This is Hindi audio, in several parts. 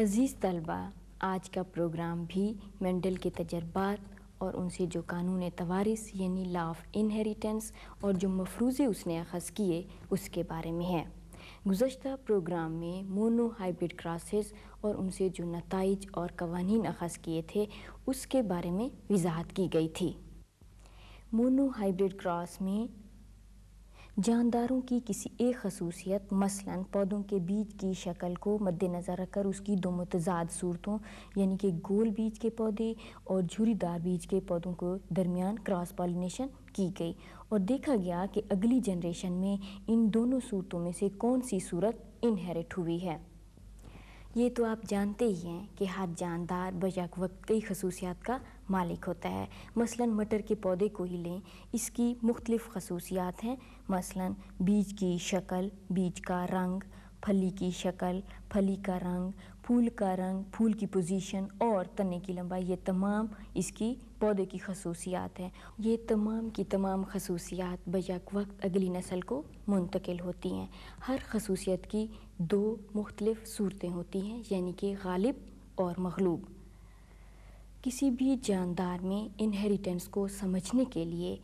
अज़ीज़ तलबा आज का प्रोग्राम भी मेंडल के तजर्बात और उनसे जो कानून तवारिस यानी लॉ ऑफ इनहेरिटेंस और जो मफरूज़े उसने अखज़ किए उसके बारे में है गुज्त प्रोग्राम में मोनो हाइब्रिड क्रासेस और उनसे जो नतज और कवानीन अखज़ किए थे उसके बारे में वजाहत की गई थी मोनो हाइब्रिड क्रॉस में जानदारों की किसी एक खसूसियत मसलन पौधों के बीज की शक्ल को मद्दनज़र रखकर उसकी दो मतजाद सूरतों यानी कि गोल बीज के पौधे और झूरीदार बीज के पौधों को दरमियान क्रॉस पॉलिनेशन की गई और देखा गया कि अगली जनरेशन में इन दोनों सूरतों में से कौन सी सूरत इनहेरिट हुई है ये तो आप जानते ही हैं कि हर जानदार बजाक वक्त कई खसूसियात का मालिक होता है मसलन मटर के पौधे को ही लें इसकी मुख्तलिफ़ खसूसियात हैं मसलन बीज की शक्ल बीज का रंग फली की शक्ल फली का रंग फूल का रंग फूल की पोजीशन और तने की लंबाई ये तमाम इसकी पौधे की खसूसियात हैं ये तमाम की तमाम खसूसियात बजाक वक्त अगली नस्ल को मुंतकिल होती हैं हर खसूसियत की दो मुख्तलिफ़ सूरतें होती हैं यानी कि गालिब और मखलूब किसी भी जानदार में इनहेरिटेंस को समझने के लिए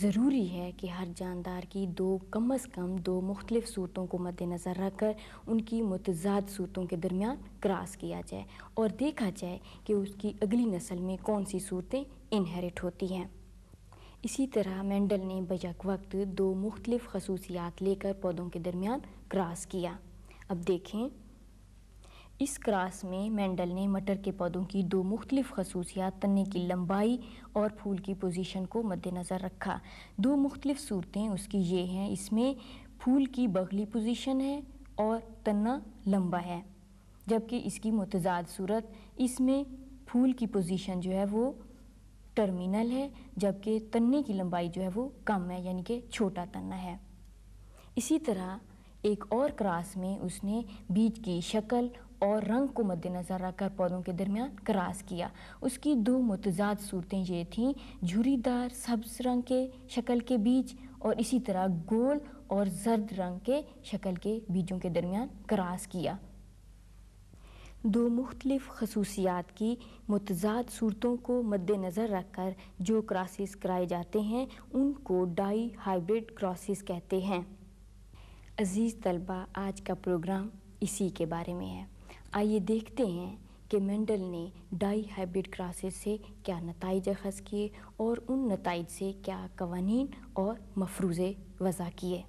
ज़रूरी है कि हर जानदार की दो कम अज़ कम दो मुख्तलिफ़ सूरतों को मद्दनज़र रख कर उनकी मतजाद सूरतों के दरमियान क्रॉस किया जाए और देखा जाए कि उसकी अगली नस्ल में कौन सी सूरतें इनहेरिट होती हैं इसी तरह मेंडल ने बजक वक्त दो मुख्तलिफ़ खसूसियात लेकर पौधों के दरमियान क्रॉस किया अब देखें इस क्रास में मेंडल ने मटर के पौधों की दो मुख्तलिफ खसूसियात तने की लंबाई और फूल की पोजीशन को मद्देनज़र रखा दो मुख्तलिफ सूरतें उसकी ये हैं इसमें फूल की बगली पोजीशन है और तना लंबा है जबकि इसकी मतजाद सूरत इसमें फूल की पोजीशन जो है वो टर्मिनल है जबकि तने की लंबाई जो है वो कम है यानी कि छोटा तना है इसी तरह एक और क्रास में उसने बीज की शक्ल और रंग को मद्देनज़र रखकर पौधों के दरमियान क्रास किया उसकी दो मतजाद सूरतें ये थीं झुरीदार सब्ज रंग के शक्ल के बीज और इसी तरह गोल और जर्द रंग के शक्ल के बीजों के दरमियान क्रास किया दो मुख्तलिफ खसूसियात की मतजाद सूरतों को मद्देनजर रख कर जो क्रासेस कराए जाते हैं उनको डाई हाइब्रिड क्रॉसेस कहते हैं अज़ीज़ तलबा आज का प्रोग्राम इसी के बारे में है आइए देखते हैं कि मेंडल ने डाई हाइब्रिड क्रासेस से क्या नतज अखज़ किए और उन नतज से क्या कवानी और मफरूज़े वज़ा किए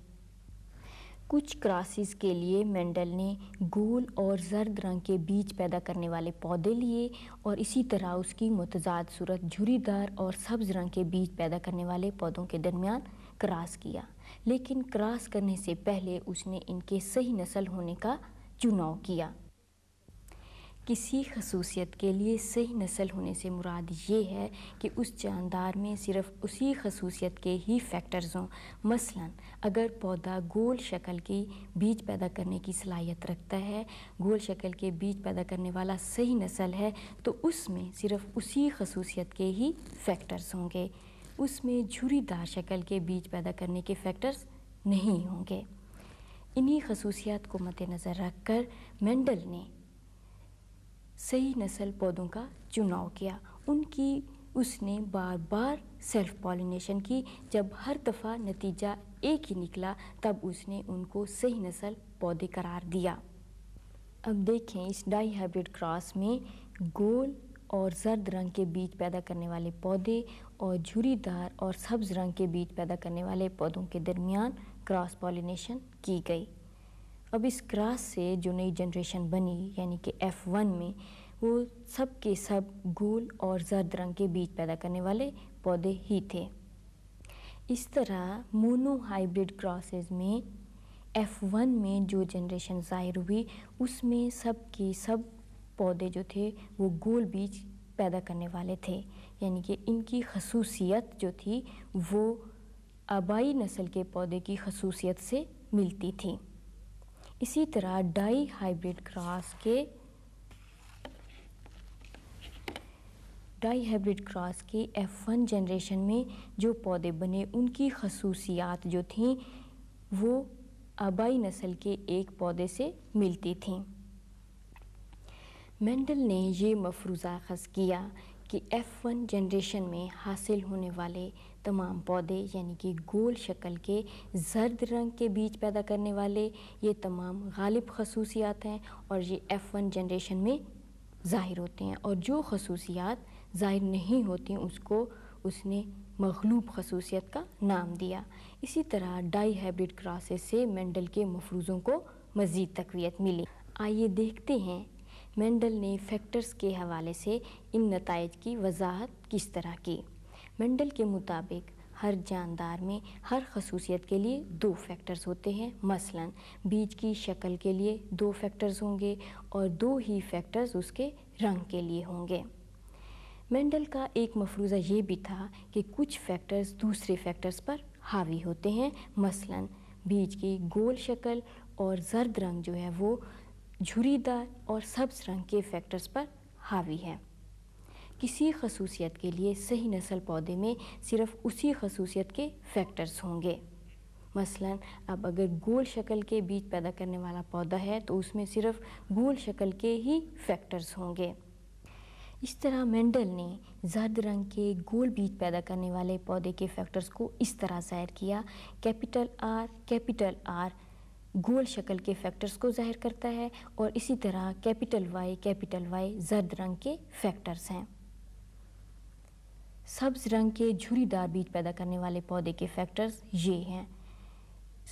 कुछ क्रासेस के लिए मेंडल ने गोल और जर्द रंग के बीज पैदा करने वाले पौधे लिए और इसी तरह उसकी मतजाद सूरत झुरीदार और सब्ज़ रंग के बीज पैदा करने वाले पौधों के दरमियान क्रास किया लेकिन क्रास करने से पहले उसने इनके सही नस्ल होने का चुनाव किया किसी खसूसियत के लिए सही नस्ल होने से मुराद ये है कि उस जानदार में सिर्फ उसी खसूसियत के ही फैक्टर्स हों मसलन अगर पौधा गोल शक्ल की बीज पैदा करने की सलाहियत रखता है गोल शक्ल के बीज पैदा करने वाला सही नस्ल है तो उसमें सिर्फ उसी खसूसियत के ही फैक्टर्स होंगे उसमें झुरीदार शक्ल के बीज पैदा करने के फैक्टर्स नहीं होंगे इन्हीं खसूसियात को मद्दनज़र रख कर मेंडल ने सही नस्ल पौधों का चुनाव किया उनकी उसने बार बार सेल्फ पॉलिनेशन की जब हर दफ़ा नतीजा एक ही निकला तब उसने उनको सही नस्ल पौधे करार दिया अब देखें इस डाई हाइब्रिड क्रॉस में गोल और जर्द रंग के बीज पैदा करने वाले पौधे और झुरीदार और सब्ज रंग के बीज पैदा करने वाले पौधों के दरमियान क्रॉस पॉलिनेशन की गई अब इस क्रास से जो नई जनरेशन बनी यानी कि एफ़ वन में वो सब के सब गोल और जर्द रंग के बीज पैदा करने वाले पौधे ही थे इस तरह मोनो हाइब्रिड क्रॉसेज में एफ़ वन में जो जनरेशन ज़ाहिर हुई उसमें सब के सब पौधे जो थे वो गोल बीज पैदा करने वाले थे यानी कि इनकी खसूसियत जो थी वो आबाई नस्ल के पौधे की खसूसियत से मिलती थी इसी तरह डाई हाइब्रिड क्रॉस के डाई हाइब्रिड क्रॉस के वन जनरेशन में जो पौधे बने उनकी खसूसियात जो थीं वो आबाई नस्ल के एक पौधे से मिलती थीं मेंडल ने ये मफरूज़ा खस किया कि F1 जनरेशन में हासिल होने वाले तमाम पौधे यानी कि गोल शक्ल के जर्द रंग के बीज पैदा करने वाले ये तमाम गालिब खसूसियात हैं और ये F1 जनरेशन में ज़ाहिर होते हैं और जो खसूसियात ज़ाहिर नहीं होती उसको उसने मखलूब खसूसियत का नाम दिया इसी तरह डाई हाइब्रिड क्रासेस से मेंडल के मफरूज़ों को मज़ीद तकवीत मिली आइए देखते हैं मेंडल ने फैक्टर्स के हवाले से इन नतज की वजाहत किस तरह की मेंडल के मुताबिक हर जानदार में हर खसूसियत के लिए दो फैक्टर्स होते हैं मसलन बीज की शक्ल के लिए दो फैक्टर्स होंगे और दो ही फैक्टर्स उसके रंग के लिए होंगे मेंडल का एक मफरूज़ा ये भी था कि कुछ फैक्टर्स दूसरे फैक्टर्स पर हावी होते हैं मसलन बीज की गोल शक्ल और जर्द रंग जो है वो झुरीदार और सब्ज रंग के फैक्टर्स पर हावी है किसी खसूसियत के लिए सही नस्ल पौधे में सिर्फ उसी खसूसियत के फैक्टर्स होंगे मसलन अब अगर गोल शक्ल के बीज पैदा करने वाला पौधा है तो उसमें सिर्फ गोल शक्ल के ही फैक्टर्स होंगे इस तरह मेंडल ने जर्द रंग के गोल बीज पैदा करने वाले पौधे के फैक्टर्स को इस तरह जाहिर किया कैपिटल आर कैपिटल आर गोल शक्ल के फैक्टर्स को ज़ाहिर करता है और इसी तरह कैपिटल वाई कैपिटल वाई जर्द रंग के फैक्टर्स हैं सब्ज रंग के झुरीदार बीज पैदा करने वाले पौधे के फैक्टर्स ये हैं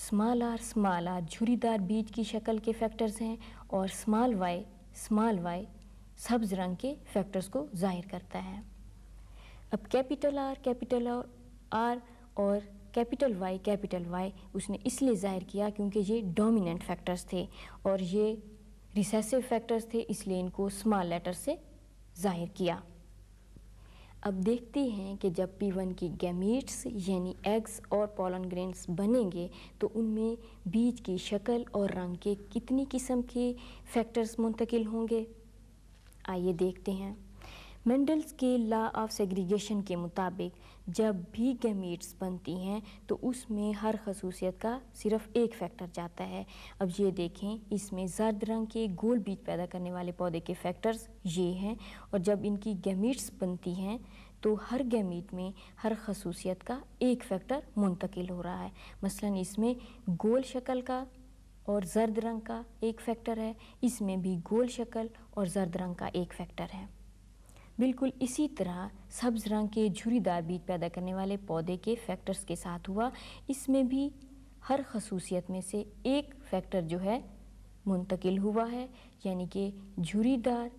स्माल आर स्माल आर झुरीदार बीज की शक्ल के फैक्टर्स हैं और स्मॉल वाई स्मॉल वाई सब्ज रंग के फैक्टर्स को ज़ाहिर करता है अब कैपिटल आर कैपिटल आर और कैपिटल वाई कैपिटल वाई उसने इसलिए ज़ाहिर किया क्योंकि ये डोमिनेंट फैक्टर्स थे और ये रिसेसिव फैक्टर्स थे इसलिए इनको स्मॉल लेटर से ज़ाहिर किया अब देखते हैं कि जब पी वन की गैमीट्स यानी एग्स और पोलन ग्रेन्स बनेंगे तो उनमें बीज की शक्ल और रंग के कितनी किस्म के फैक्टर्स मुंतकिल होंगे आइए देखते हैं मेंडल्स के ला ऑफ सेग्रीगेशन के मुताबिक जब भी गैमीट्स बनती हैं तो उसमें हर खसूसियत का सिर्फ एक फैक्टर जाता है अब ये देखें इसमें जर्द रंग के गोल बीज पैदा करने वाले पौधे के फैक्टर्स ये हैं और जब इनकी गैमीट्स बनती हैं तो हर गैमीट में हर खसूसियत का एक फैक्टर मुंतकिल हो रहा है मसलन इसमें गोल शक्ल का और जर्द रंग का एक फैक्टर है इसमें भी गोल शक्ल और जर्द रंग का एक फैक्टर है बिल्कुल इसी तरह सब्ज रंग के झुरीदार बीज पैदा करने वाले पौधे के फैक्टर्स के साथ हुआ इसमें भी हर खसूसियत में से एक फैक्टर जो है मुंतकिल हुआ है यानी कि झुरीदार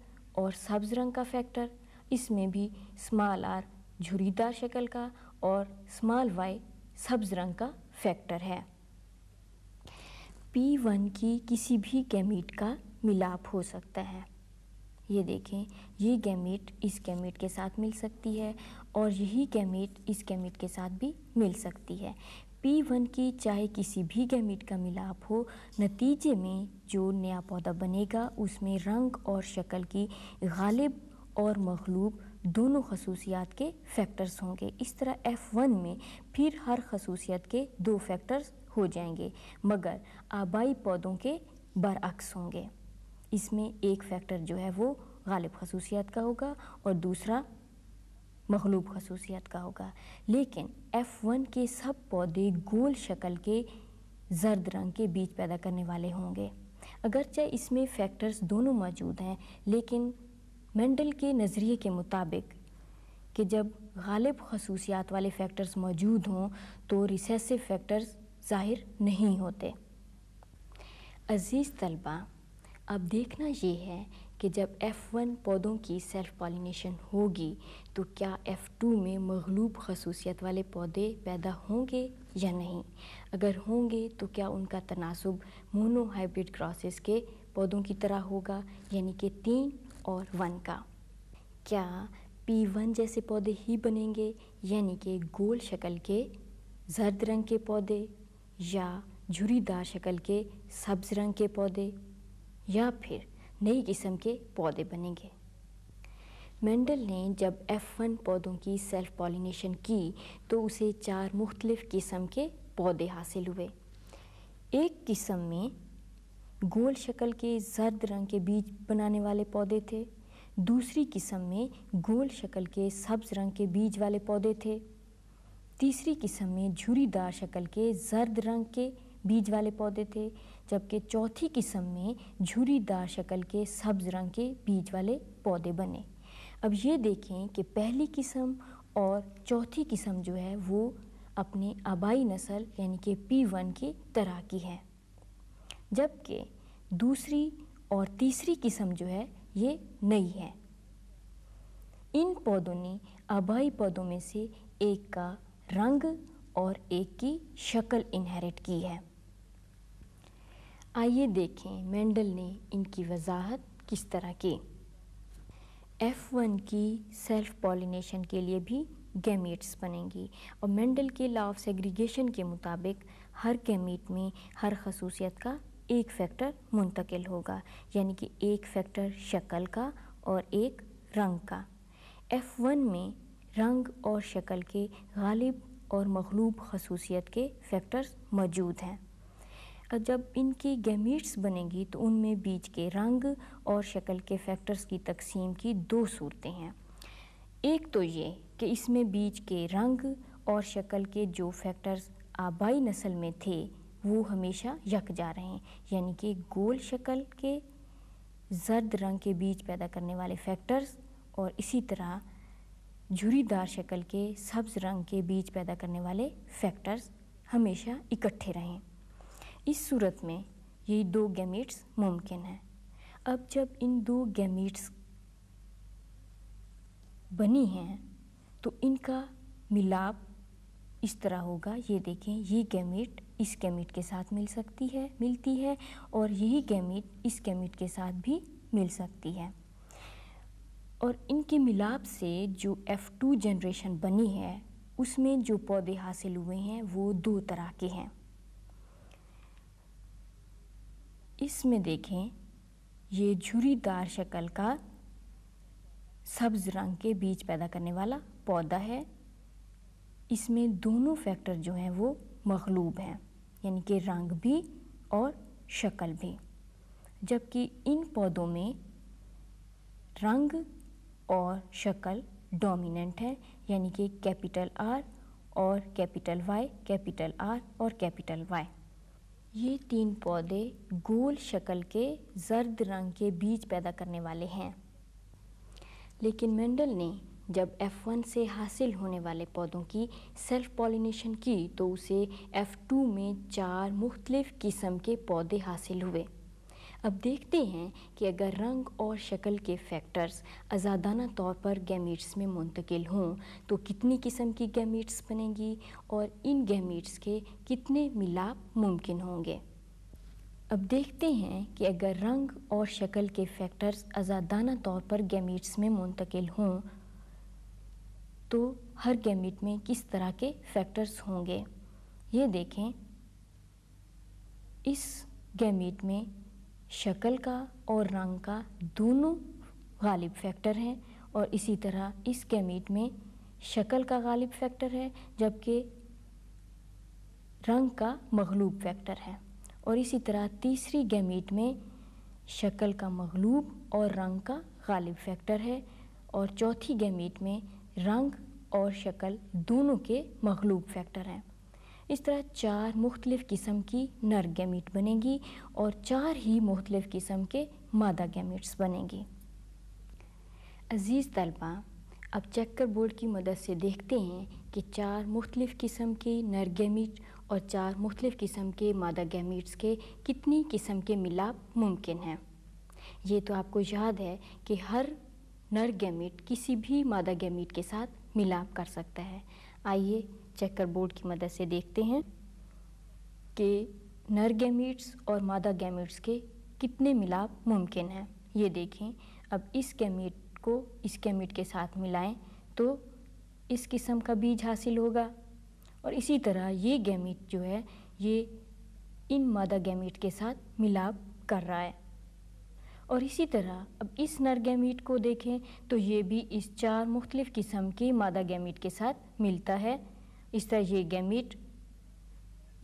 और सब्ज रंग का फैक्टर इसमें भी स्माल आर झुरीदार शक्ल का और स्माल वाई सब्ज रंग का फैक्टर है पी वन की किसी भी कैमीट का मिलाप हो सकता है ये देखें ये गैमेट इस गैमेट के साथ मिल सकती है और यही गैमेट इस गैमेट के साथ भी मिल सकती है पी वन की चाहे किसी भी गैमिट का मिलाप हो नतीजे में जो नया पौधा बनेगा उसमें रंग और शक्ल की गालिब और मखलूब दोनों खसूसियात के फैक्टर्स होंगे इस तरह एफ़ वन में फिर हर खसूसियत के दो फैक्टर्स हो जाएंगे मगर आबाई पौधों के बरअक्स होंगे इसमें एक फैक्टर जो है वो गालिब खसूसियात का होगा और दूसरा मखलूब खसूसियात का होगा लेकिन F1 के सब पौधे गोल शक्ल के जर्द रंग के बीज पैदा करने वाले होंगे अगरचे इसमें फैक्टर्स दोनों मौजूद हैं लेकिन मेंडल के नज़रिए के मुताबिक कि जब गालिब खसूसियात वाले फैक्टर्स मौजूद हों तो रिसेसिव फैक्टर्स ज़ाहिर नहीं होते अज़ीज़ तलबा अब देखना ये है कि जब F1 पौधों की सेल्फ पॉलिनेशन होगी तो क्या F2 में मगलूब खसूसियत वाले पौधे पैदा होंगे या नहीं अगर होंगे तो क्या उनका तनासब मोनो हाइब्रिड क्रॉसेस के पौधों की तरह होगा यानी कि तीन और वन का क्या P1 जैसे पौधे ही बनेंगे यानी कि गोल शक्ल के जर्द रंग के पौधे या झुरीदार शक्ल के सब्ज रंग के पौधे या फिर नई किस्म के पौधे बनेंगे मेंडल ने जब F1 पौधों की सेल्फ पॉलिनेशन की तो उसे चार मुख्तलिफ किस्म के पौधे हासिल हुए एक किस्म में गोल शक्ल के जर्द रंग के बीज बनाने वाले पौधे थे दूसरी किस्म में गोल शक्ल के सब्ज रंग के बीज वाले पौधे थे तीसरी किस्म में झुरीदार शक्ल के जर्द रंग के बीज वाले पौधे थे जबकि चौथी किस्म में झुरीदार शक्ल के सब्ज रंग के बीज वाले पौधे बने अब ये देखें कि पहली किस्म और चौथी किस्म जो है वो अपने आबाई नस्ल यानी कि पी वन की तरह की है जबकि दूसरी और तीसरी किस्म जो है ये नई है इन पौधों ने आबाई पौधों में से एक का रंग और एक की शक्ल इनहेरिट की है आइए देखें मेंडल ने इनकी वजाहत किस तरह की एफ वन की सेल्फ पॉलिनेशन के लिए भी गैमेट्स बनेंगी और मेंडल के लॉ ऑफ सेग्रीगेशन के मुताबिक हर गैमेट में हर खसूसियत का एक फैक्टर मुंतकिल होगा यानी कि एक फैक्टर शक्ल का और एक रंग का एफ़ वन में रंग और शक्ल के गालिब और मखलूब खसूसियत के फैक्टर्स मौजूद हैं जब इनकी गैमीट्स बनेंगी तो उनमें बीज के रंग और शक्ल के फैक्टर्स की तकसीम की दो सूरतें हैं एक तो ये कि इसमें बीज के रंग और शक्ल के जो फैक्टर्स आबाई नस्ल में थे वो हमेशा यक जा रहे हैं यानी कि गोल शक्ल के जर्द रंग के बीज पैदा करने वाले फैक्टर्स और इसी तरह झुरीदार शक्ल के सब्ज़ रंग के बीज पैदा करने वाले फैक्टर्स हमेशा इकट्ठे रहें इस सूरत में ये दो गैमेट्स मुमकिन हैं अब जब इन दो गैमेट्स बनी हैं तो इनका मिलाप इस तरह होगा ये देखें ये गैमेट इस गैमेट के साथ मिल सकती है मिलती है और यही गैमेट इस गैमेट के साथ भी मिल सकती है और इनके मिलाप से जो F2 जनरेशन बनी है उसमें जो पौधे हासिल हुए हैं वो दो तरह के हैं इसमें देखें ये झुरीदार शक्ल का सब्ज रंग के बीज पैदा करने वाला पौधा है इसमें दोनों फैक्टर जो हैं वो मखलूब हैं यानी कि रंग भी और शक्ल भी जबकि इन पौधों में रंग और शक्ल डोमिनेंट है यानी कि कैपिटल आर और कैपिटल वाई कैपिटल आर और कैपिटल वाई ये तीन पौधे गोल शक्ल के जर्द रंग के बीज पैदा करने वाले हैं लेकिन मेंडल ने जब F1 से हासिल होने वाले पौधों की सेल्फ पॉलिनेशन की तो उसे F2 में चार मुख्तलिफ किस्म के पौधे हासिल हुए अब देखते हैं कि अगर रंग और शक्ल के फैक्टर्स आज़ादाना तौर पर गैमीट्स में मुंतकिल हों तो कितनी किस्म की गैमीट्स बनेंगी और इन गैमीट्स के कितने मिलाप मुमकिन होंगे अब देखते हैं कि अगर रंग और शक्ल के फैक्टर्स आज़ादाना तौर पर गैमीट्स में मुंतकिल हों तो हर गैमीट में किस तरह के फैक्टर्स होंगे ये देखें इस गैमीट में शक्ल का और रंग का दोनों गालिब फैक्टर हैं और इसी तरह इस कैमीट में शक्ल का गालिब फैक्टर है जबकि रंग का मखलूब फैक्टर है और इसी तरह तीसरी गैमीट में शक्ल का मखलूब और रंग का गालिब फैक्टर है और चौथी गैमीट में रंग और शक्ल दोनों के मखलूब फैक्टर हैं इस तरह चार मुख्तलिफ़ किस्म की नर गैमिट बनेगी और चार ही मुख्तलिफ़ किस्म के मादा गैमिट्स बनेंगी अज़ीज़ तलबा अब चक्कर बोर्ड की मदद से देखते हैं कि चार मुख्तलिफ़ किस्म के नर गैमिट और चार मुख्तलिफ़ किस्म के मादा गैमिट्स के कितनी किस्म के मिलाप मुमकिन हैं ये तो आपको याद है कि हर नर गैमिट किसी भी मादा गैमिट के साथ मिलाप कर सकता है आइए चेकर बोर्ड की मदद से देखते हैं कि नर गैमीट्स और मादा गैमीट्स के कितने मिलाप मुमकिन हैं ये देखें अब इस गैमीट को इस गैमीट के साथ मिलाएं तो इस किस्म का बीज हासिल होगा और इसी तरह ये गैमीट जो है ये इन मादा गैमीट के साथ मिलाप कर रहा है और इसी तरह अब इस नर गैमीट को देखें तो ये भी इस चार मुख्तलिफ़ किस्म के मादा गैमीट के साथ मिलता है इस तरह ये गैमिट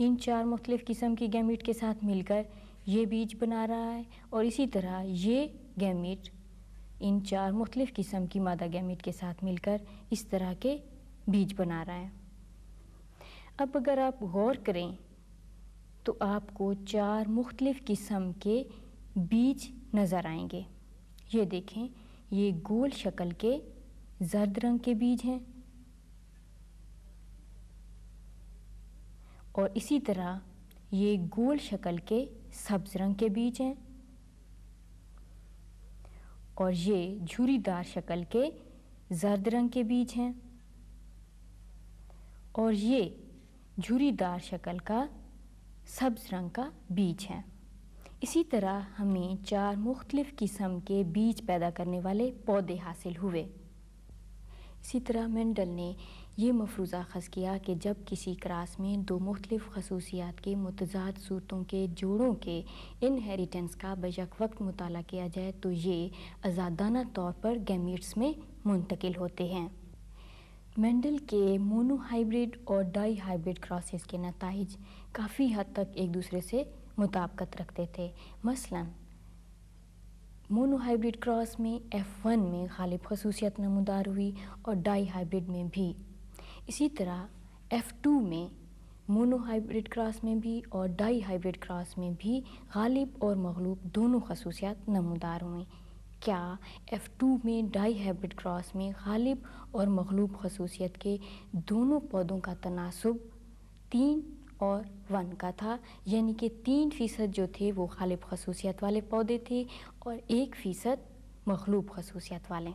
इन चार मुख्तलिफ़ किस्म की गैमिट के साथ मिलकर ये बीज बना रहा है और इसी तरह ये गैमिट इन चार मुख्तलिफ़ किस्म की मादा गैमिट के साथ मिलकर इस तरह के बीज बना रहा है अब अगर आप गौर करें तो आपको चार मुख्तलिफ़ किस्म के बीज नज़र आएंगे ये देखें ये गोल शक्ल के जर्द रंग के बीज हैं और इसी तरह ये गोल शक्ल के सब्ज रंग के बीज हैं और ये झूरीदार शक्ल के जर्द रंग के बीज हैं और ये झूरीदार शक्ल का सब्ज रंग का बीज है इसी तरह हमें चार मुख्तलिफ़ किस्म के बीज पैदा करने वाले पौधे हासिल हुए इसी तरह मेंडल ने ये मफरूज़ा खस किया कि जब किसी क्रास में दो मुख्तलिफ़ खसूसियात के मतजाद सूरतों के जोड़ों के इनहेरिटेंस का बशक वक्त मुताल किया जाए तो ये आज़ादाना तौर पर गैमिट्स में मुंतकिल होते हैं मेंडल के मोनो हाइब्रिड और डाई हाइब्रिड क्रॉसेस के नतज काफ़ी हद तक एक दूसरे से मुताबकत रखते थे मसलन मोनो हाइब्रिड क्रॉस में एफ़ वन में गालिब खसूसियत नमदार हुई और डाई हाइब्रिड में भी इसी तरह F2 में मोनोहाइब्रिड क्रास में भी और डाई हाइब्रिड क्रास में भी गालिब और मगलूब दोनों खसूसियात नमदार हुए क्या F2 में डाई हाइब्रिड क्रॉस में गालिब और मगलूब खसूसियत के दोनों पौधों का तनासब तीन और वन का था यानी कि तीन फ़ीसद जो थे वो गालिब खसूसियत वाले पौधे थे और एक फ़ीसद मखलूब खसूसियत वाले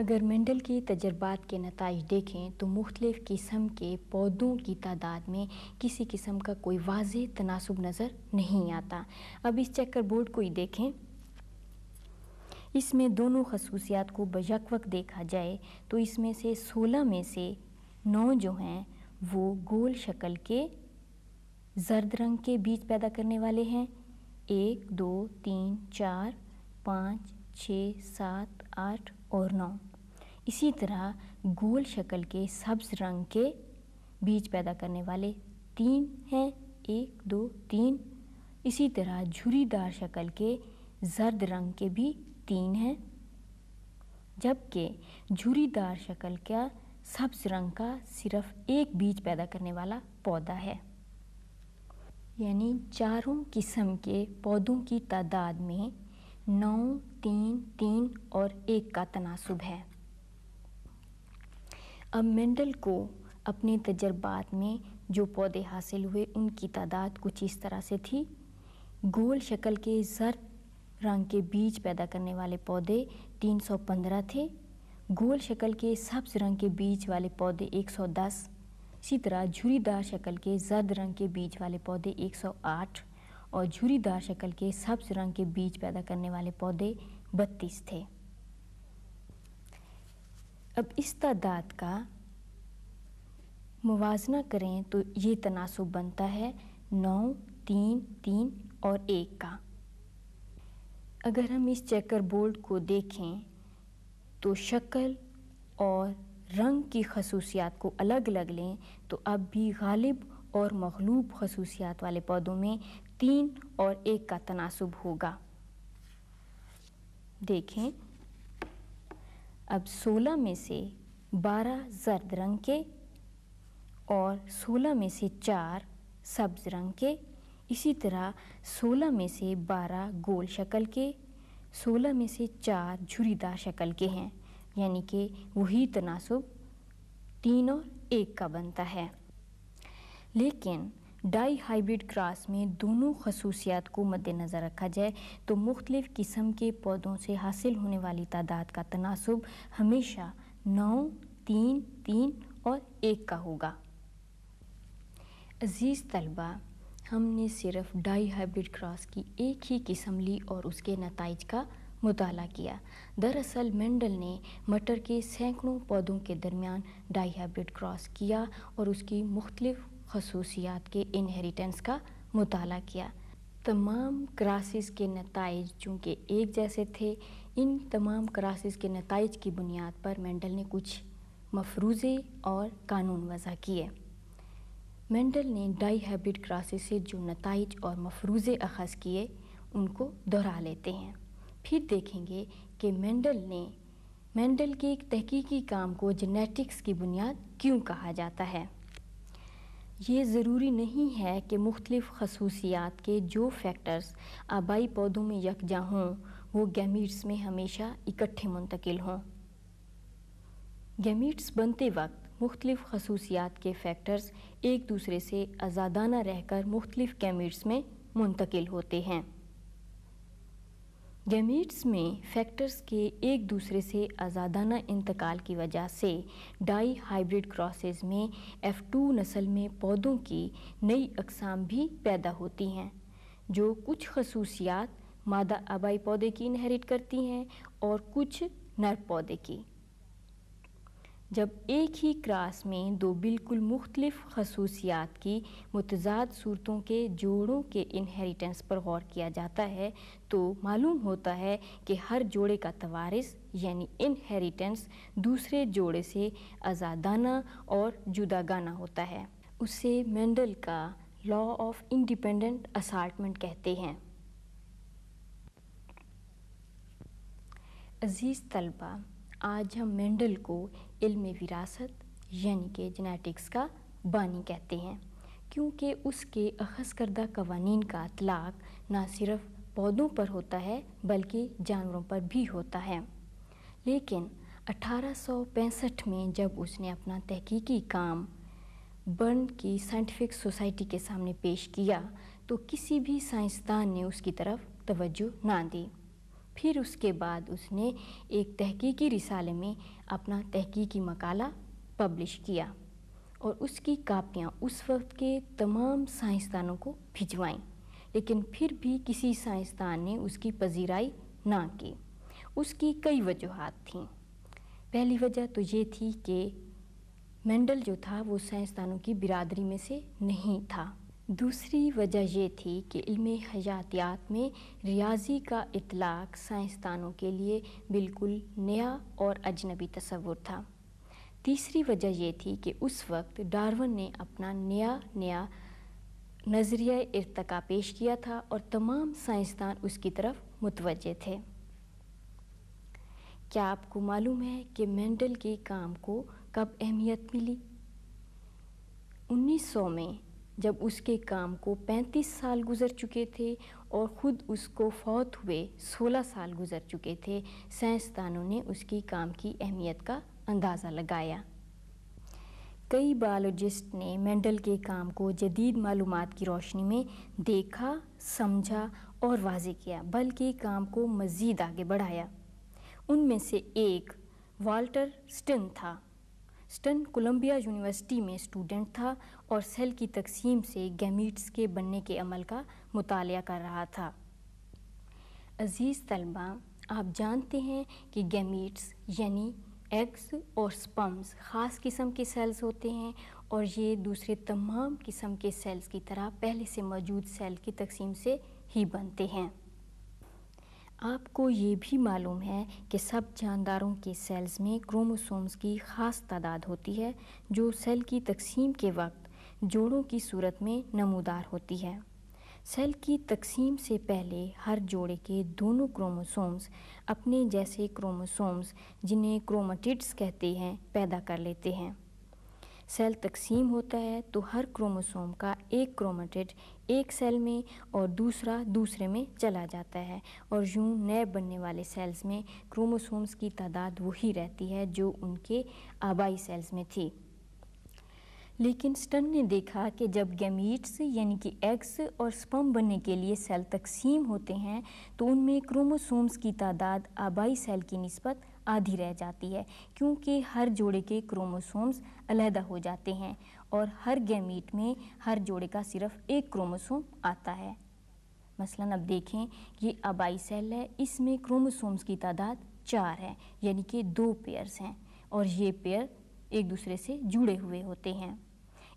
अगर मेंडल के तजर्बात के नतज देखें तो मुख्तलिफ़ किस्म के पौधों की तादाद में किसी किस्म का कोई वाज तनासब नज़र नहीं आता अब इस चक्कर बोर्ड को ही देखें इसमें दोनों खसूसियात को बजक वक्त देखा जाए तो इसमें से सोलह में से नौ जो हैं वो गोल शक्ल के जर्द रंग के बीज पैदा करने वाले हैं एक दो तीन चार पाँच छः सात आठ और नौ इसी तरह गोल शक्ल के सब्ज रंग के बीज पैदा करने वाले तीन हैं एक दो तीन इसी तरह झुरीदार शक्ल के जर्द रंग के भी तीन हैं जबकि झुरीदार शक्ल का सब्ज रंग का सिर्फ एक बीज पैदा करने वाला पौधा है यानी चारों किस्म के पौधों की तादाद में नौ तीन तीन और एक का तनासब है अब मेंडल को अपने तजर्बात में जो पौधे हासिल हुए उनकी तादाद कुछ इस तरह से थी गोल शक्ल के जर रंग के बीज पैदा करने वाले पौधे 315 थे गोल शक्ल के सब्ज रंग के बीज वाले पौधे 110 इसी तरह झुरीदार शक्ल के जर्द रंग के बीज वाले पौधे 108 और झुरीदार शक्ल के सब्ज रंग के बीज पैदा करने वाले पौधे बत्तीस थे अब इस तादाद का मुवजना करें तो ये तनासब बनता है नौ तीन तीन और एक का अगर हम इस चेकर बोर्ड को देखें तो शक्ल और रंग की खसूसियात को अलग अलग लें तो अब भी गालिब और मखलूब खसूसियात वाले पौधों में तीन और एक का तनासब होगा देखें अब 16 में से 12 जर्द रंग के और 16 में से 4 सब्ज रंग के इसी तरह 16 में से 12 गोल शक्ल के 16 में से 4 झुरीदार शक्ल के हैं यानी कि वही तनासब तीन और एक का बनता है लेकिन डाई हाइब्रिड क्रास में दोनों खसूसियात को मद्देनज़र रखा जाए तो मुख्तलिफ़ किस्म के पौधों से हासिल होने वाली तादाद का तनासब हमेशा नौ तीन तीन और एक का होगा अज़ीज़ तलबा हमने सिर्फ डाई हाइब्रिड क्रॉस की एक ही किस्म ली और उसके नतज का मुताला किया दरअसल मेंडल ने मटर के सैकड़ों पौधों के दरमियान डाई हाइब्रिड क्रॉस किया और उसकी मुख्तलिफ खसूसियात के इनहेरिटेंस का मताल किया तमाम क्रासिस के नतज चूँकि एक जैसे थे इन तमाम क्रासिस के नतज की बुनियाद पर मैंडल ने कुछ मफरूज़े और कानून वज़ा किए मेंडल ने डाई हैबिट क्रासिस से जो नतज और मफरूज़े अखज़ किए उनको दोहरा लेते हैं फिर देखेंगे कि मैंडल ने मैंडल के एक तहकीकी काम को जेनेटिक्स की बुनियाद क्यों कहा जाता है ये ज़रूरी नहीं है कि मुख्तलिफ़ खसूसियात के जो फैक्टर्स आबाई पौधों में यकजा हों वो गैमीट्स में हमेशा इकट्ठे मुंतकिल हों गैमीट्स बनते वक्त मुख्तलिफ़ खसूसियात के फैक्टर्स एक दूसरे से आज़ादाना रहकर मुख्तलिफ़ गैमीट्स में मुंतकिल होते हैं गैमीट्स में फैक्टर्स के एक दूसरे से आज़ादाना इंतकाल की वजह से डाई हाइब्रिड क्रॉसेस में एफ़ टू नस्ल में पौधों की नई अकसाम भी पैदा होती हैं जो कुछ खसूसियात मादा आबाई पौधे की इनहेरिट करती हैं और कुछ नर पौधे की जब एक ही क्रास में दो बिल्कुल मुख्तलिफ खसूसियात की मुतजाद सूरतों के जोड़ों के इनहेरिटेंस पर गौर किया जाता है तो मालूम होता है कि हर जोड़े का तवारिस यानी इनहेरिटेंस दूसरे जोड़े से आज़ादाना और जुदागाना होता है उसे मेंडल का लॉ ऑफ इंडिपेंडेंट असार्टमेंट कहते हैं अज़ीज़ तलबा आज हम मेंडल को इल्म विरासत यानी कि जेनेटिक्स का बानी कहते हैं क्योंकि उसके अखज़ करदा कवानीन का अतलाक ना सिर्फ पौधों पर होता है बल्कि जानवरों पर भी होता है लेकिन 1865 में जब उसने अपना तहकीकी काम बर्न की साइंटिफिक सोसाइटी के सामने पेश किया तो किसी भी साइंसदान ने उसकी तरफ तवज्जो ना दी फिर उसके बाद उसने एक तहकीकी रिसाले में अपना तहकीकी मकाला पब्लिश किया और उसकी कापियाँ उस वक्त के तमाम साइंसदानों को भिजवाईं लेकिन फिर भी किसी साइंसदान ने उसकी पजीराई ना की उसकी कई वजूहत थीं पहली वजह तो ये थी कि मेंडल जो था वो साइंसदानों की बिरादरी में से नहीं था दूसरी वजह यह थी कि इल्म हयातियात में रियाजी का इतलाक साइंसदानों के लिए बिल्कुल नया और अजनबी तस्वुर था तीसरी वजह यह थी कि उस वक्त डार्वन ने अपना नया नया नज़रिया इरतका पेश किया था और तमाम साइंसदान उसकी तरफ मुतवजह थे क्या आपको मालूम है कि मेंडल के काम को कब अहमियत मिली 1900 में जब उसके काम को 35 साल गुज़र चुके थे और ख़ुद उसको फौत हुए 16 साल गुज़र चुके थे साइंसदानों ने उसकी काम की अहमियत का अंदाज़ा लगाया कई बायोलॉजिस्ट ने मेंडल के काम को जदीद मालूम की रोशनी में देखा समझा और वाज किया बल्कि काम को मज़ीद आगे बढ़ाया उनमें से एक वाल्टर स्टन था स्टन कोलंबिया यूनिवर्सिटी में स्टूडेंट था और सेल की तकसीम से गैमीट्स के बनने के अमल का मुताल कर रहा था अज़ीज़ तलबा आप जानते हैं कि गैमीट्स यानी एग्स और स्पम्स ख़ास किस्म के सेल्स होते हैं और ये दूसरे तमाम किस्म के सेल्स की तरह पहले से मौजूद सेल की तकसीम से ही बनते हैं आपको ये भी मालूम है कि सब जानदारों के सेल्स में क्रोमोसोम्स की ख़ास तादाद होती है जो सेल की तकसीम के वक्त जोड़ों की सूरत में नमूदार होती है सेल की तकसीम से पहले हर जोड़े के दोनों क्रोमोसोम्स अपने जैसे क्रोमोसोम्स जिन्हें क्रोमाटिड्स कहते हैं पैदा कर लेते हैं सेल तकसीम होता है तो हर क्रोमोसोम का एक क्रोमेटिड एक सेल में और दूसरा दूसरे में चला जाता है और यूँ नए बनने वाले सेल्स में क्रोमोसोम्स की तादाद वही रहती है जो उनके आबाई सेल्स में थी लेकिन स्टन ने देखा कि जब गैमीट्स यानी कि एग्स और स्पम बनने के लिए सेल तकसीम होते हैं तो उनमें क्रोमोसोम्स की तादाद आबाई सेल की नस्बत आधी रह जाती है क्योंकि हर जोड़े के क्रोमोसोम्स अलहदा हो जाते हैं और हर गैमीट में हर जोड़े का सिर्फ एक क्रोमोसोम आता है मसलन अब देखें ये आबाई सेल है इसमें क्रोमोसोम्स की तादाद चार है यानी कि दो पेयर्स हैं और ये पेयर एक दूसरे से जुड़े हुए होते हैं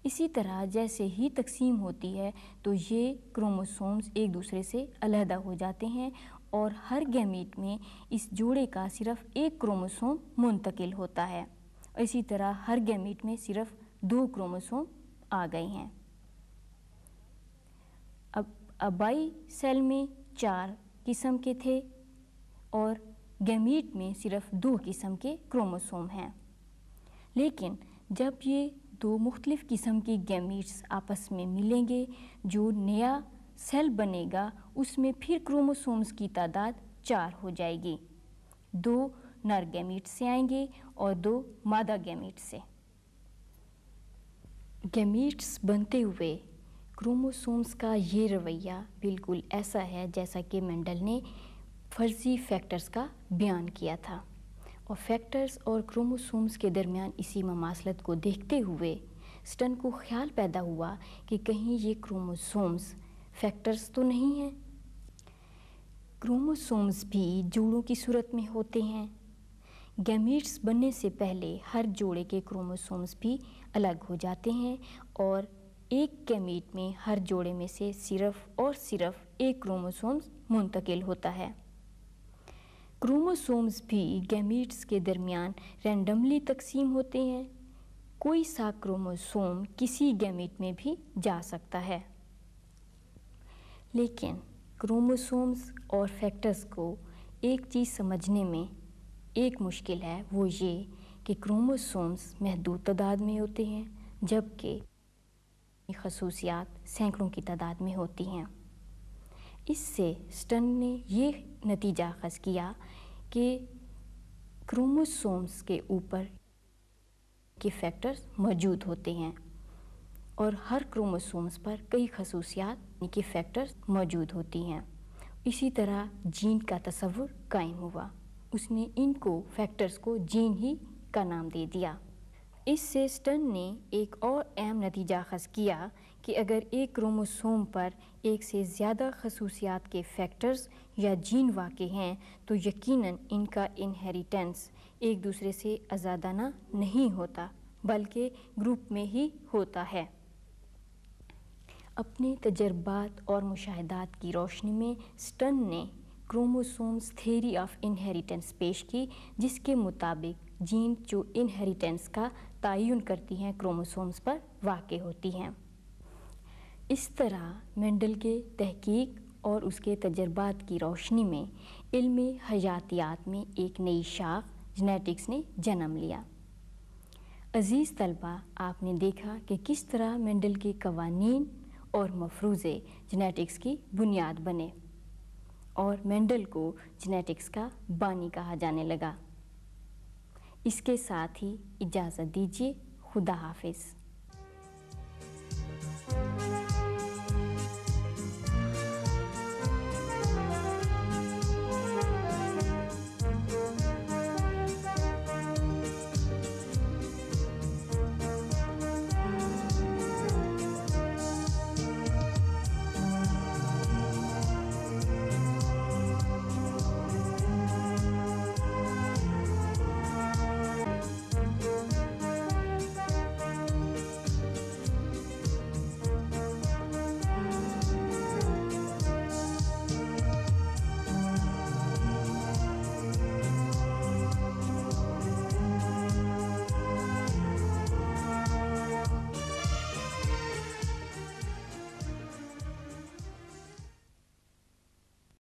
इसी तरह जैसे ही तकसीम होती है तो ये क्रोमोसोम्स एक दूसरे से अलहदा हो जाते हैं और हर गैमेट में इस जोड़े का सिर्फ एक क्रोमोसोम मुंतकिल होता है इसी तरह हर गैमेट में सिर्फ दो क्रोमोसोम आ गए हैं अब अबाई सेल में चार किस्म के थे और गैमेट में सिर्फ दो किस्म के क्रोमोसोम हैं लेकिन जब ये दो मुख्तलिफ़ किस्म के गैमीट्स आपस में मिलेंगे जो नया सेल बनेगा उसमें फिर क्रोमोसोम्स की तादाद चार हो जाएगी दो नर गैमेट से आएंगे और दो मादा गैमेट से गैमेट्स बनते हुए क्रोमोसोम्स का ये रवैया बिल्कुल ऐसा है जैसा कि मेंडल ने फर्जी फैक्टर्स का बयान किया था और फैक्टर्स और क्रोमोसोम्स के दरमियान इसी ममासलत को देखते हुए स्टन को ख्याल पैदा हुआ कि कहीं ये क्रोमोसोम्स फैक्टर्स तो नहीं हैं क्रोमोसोम्स भी जोड़ों की सूरत में होते हैं गैमेट्स बनने से पहले हर जोड़े के क्रोमोसोम्स भी अलग हो जाते हैं और एक गैमेट में हर जोड़े में से सिर्फ और सिर्फ एक क्रोमोसोम्स मुंतकिल होता है क्रोमोसोम्स भी गैमेट्स के दरमियान रैंडमली तकसीम होते हैं कोई सा क्रोमोसोम किसी गैमेट में भी जा सकता है लेकिन क्रोमोसोम्स और फैक्टर्स को एक चीज़ समझने में एक मुश्किल है वो ये कि क्रोमोसोम्स महदूद तादाद में होते हैं जबकि खसूसियात सैकड़ों की तादाद में होती हैं इससे स्टन ने ये नतीजा खस किया कि क्रोमोसोम्स के ऊपर के फैक्टर्स मौजूद होते हैं और हर क्रोमोसोम्स पर कई खसूसियात के फैक्टर्स मौजूद होती हैं इसी तरह जीन का तस्वुर कायम हुआ उसने इनको फैक्टर्स को जीन ही का नाम दे दिया इससे स्टन ने एक और अहम नतीजा खस किया कि अगर एक क्रोमोसोम पर एक से ज़्यादा खसूसियात के फैक्टर्स या जीन वाक़ हैं तो यकीनन इनका इनहेरिटेंस एक दूसरे से आज़ादाना नहीं होता बल्कि ग्रुप में ही होता है अपने तजर्बात और मुशाहदात की रोशनी में स्टन ने क्रोमोसोम्स थेरी ऑफ इनहेरिटेंस पेश की जिसके मुताबिक जीन जो इनहेरिटेंस का तयन करती हैं क्रोमोसोम्स पर वाक़ होती हैं इस तरह मेंडल के तहकीक और उसके तजर्बात की रोशनी में इल्म हयातियात में एक नई शाख जेनेटिक्स ने जन्म लिया अज़ीज़ तलबा आपने देखा कि किस तरह मेंडल के कवानीन और मफरूज़े जेनेटिक्स की बुनियाद बने और मेंडल को जेनेटिक्स का बानी कहा जाने लगा इसके साथ ही इजाज़त दीजिए खुदा हाफिज़